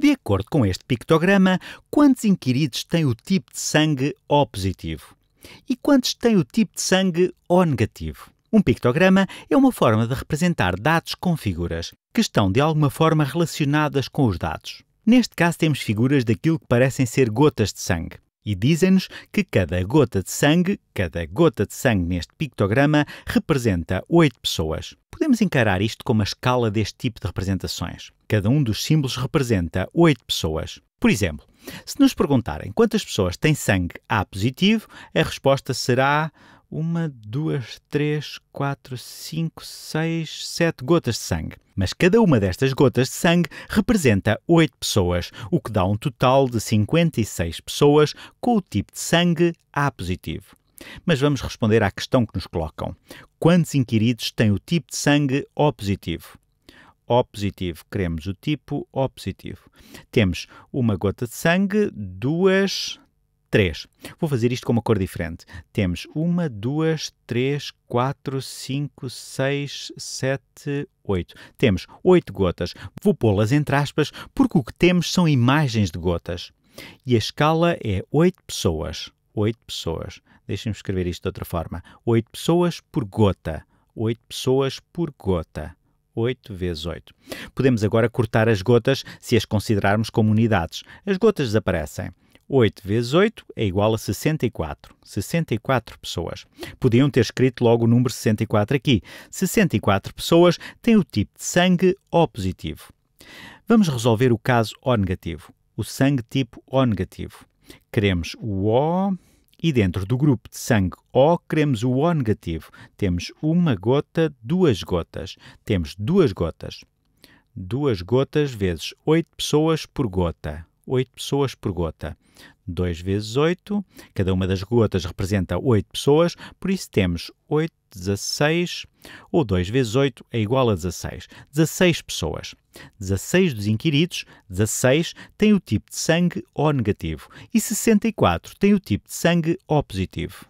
De acordo com este pictograma, quantos inquiridos têm o tipo de sangue O positivo? E quantos têm o tipo de sangue O negativo? Um pictograma é uma forma de representar dados com figuras, que estão de alguma forma relacionadas com os dados. Neste caso, temos figuras daquilo que parecem ser gotas de sangue e dizem-nos que cada gota de sangue, cada gota de sangue neste pictograma, representa oito pessoas. Podemos encarar isto como a escala deste tipo de representações. Cada um dos símbolos representa oito pessoas. Por exemplo, se nos perguntarem quantas pessoas têm sangue A positivo, a resposta será uma, duas, três, quatro, cinco, seis, sete gotas de sangue. Mas cada uma destas gotas de sangue representa oito pessoas, o que dá um total de 56 pessoas com o tipo de sangue A positivo. Mas vamos responder à questão que nos colocam. Quantos inquiridos têm o tipo de sangue O positivo? O positivo. Queremos o tipo O positivo. Temos uma gota de sangue, duas, 3. Vou fazer isto com uma cor diferente. Temos 1, 2, 3, 4, 5, 6, 7, 8. Temos 8 gotas. Vou pô-las entre aspas porque o que temos são imagens de gotas. E a escala é 8 pessoas. 8 pessoas. Deixem-me escrever isto de outra forma. 8 pessoas por gota. 8 pessoas por gota. 8 vezes 8. Podemos agora cortar as gotas se as considerarmos como unidades. As gotas desaparecem. 8 vezes 8 é igual a 64. 64 pessoas. Podiam ter escrito logo o número 64 aqui. 64 pessoas têm o tipo de sangue O positivo. Vamos resolver o caso O negativo. O sangue tipo O negativo. Queremos o O e dentro do grupo de sangue O queremos o O negativo. Temos uma gota, duas gotas. Temos duas gotas. Duas gotas vezes 8 pessoas por gota. 8 pessoas por gota. 2 vezes 8, cada uma das gotas representa 8 pessoas, por isso temos 8, 16, ou 2 vezes 8 é igual a 16. 16 pessoas. 16 dos inquiridos, 16, têm o tipo de sangue O negativo e 64 têm o tipo de sangue O positivo.